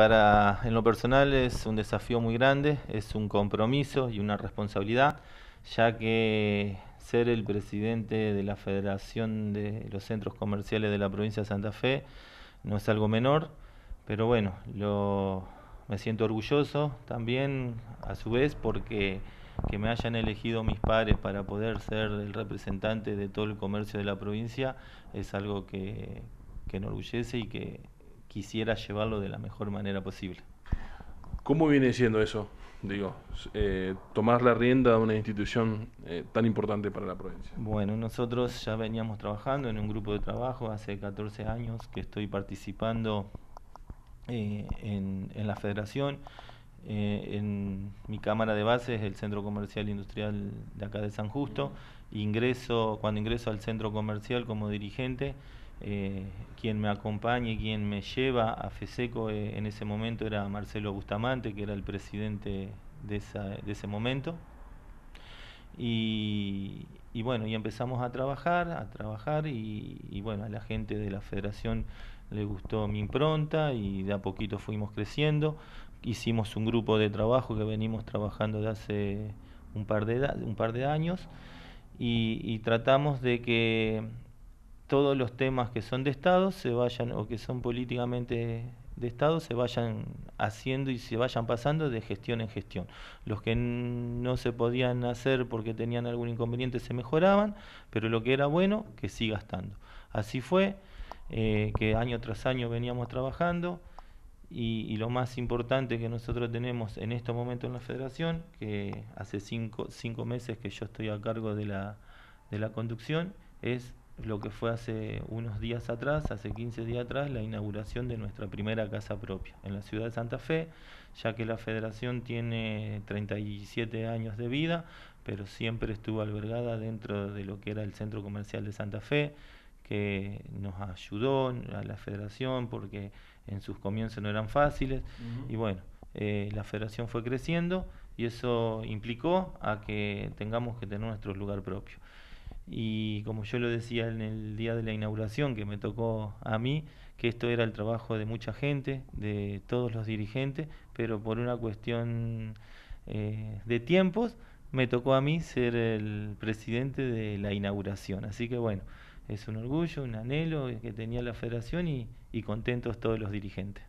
Para, en lo personal es un desafío muy grande, es un compromiso y una responsabilidad, ya que ser el presidente de la Federación de los Centros Comerciales de la provincia de Santa Fe no es algo menor, pero bueno, me siento orgulloso también a su vez porque que me hayan elegido mis padres para poder ser el representante de todo el comercio de la provincia es algo que, que enorgullece y que quisiera llevarlo de la mejor manera posible. ¿Cómo viene siendo eso? Digo, eh, tomar la rienda de una institución eh, tan importante para la provincia. Bueno, nosotros ya veníamos trabajando en un grupo de trabajo hace 14 años que estoy participando eh, en, la federación. en mi cámara de base es el Centro Comercial Industrial de acá de San Justo. Ingreso, cuando ingreso al centro comercial como dirigente, eh, quien me acompaña y quien me lleva a FESECO eh, en ese momento era Marcelo Bustamante, que era el presidente de, ese momento. Y, bueno, y empezamos a trabajar, a trabajar y, bueno, a la gente de la federación le gustó mi impronta y de a poquito fuimos creciendo. Hicimos un grupo de trabajo que venimos trabajando de hace un par de, un par de años y tratamos de que todos los temas que son de Estado se vayan o que son políticamente de Estado se vayan haciendo y se vayan pasando de gestión en gestión. Los que no se podían hacer porque tenían algún inconveniente se mejoraban, pero lo que era bueno, que siga estando. Así fue, eh, que año tras año veníamos trabajando y, lo más importante que nosotros tenemos en este momento en la federación, que hace cinco, meses que yo estoy a cargo de la, de la conducción, es lo que fue hace unos días atrás, hace 15 días atrás, la inauguración de nuestra primera casa propia en la ciudad de Santa Fe, ya que la federación tiene 37 años de vida, pero siempre estuvo albergada dentro de lo que era el centro comercial de Santa Fe, que nos ayudó a la federación porque en sus comienzos no eran fáciles. Y bueno, eh, la federación fue creciendo y eso implicó a que tengamos que tener nuestro lugar propio y como yo lo decía en el día de la inauguración que me tocó a mí, que esto era el trabajo de mucha gente, de todos los dirigentes, pero por una cuestión eh, de tiempos me tocó a mí ser el presidente de la inauguración. Así que bueno, es un orgullo, un anhelo que tenía la federación y contentos todos los dirigentes.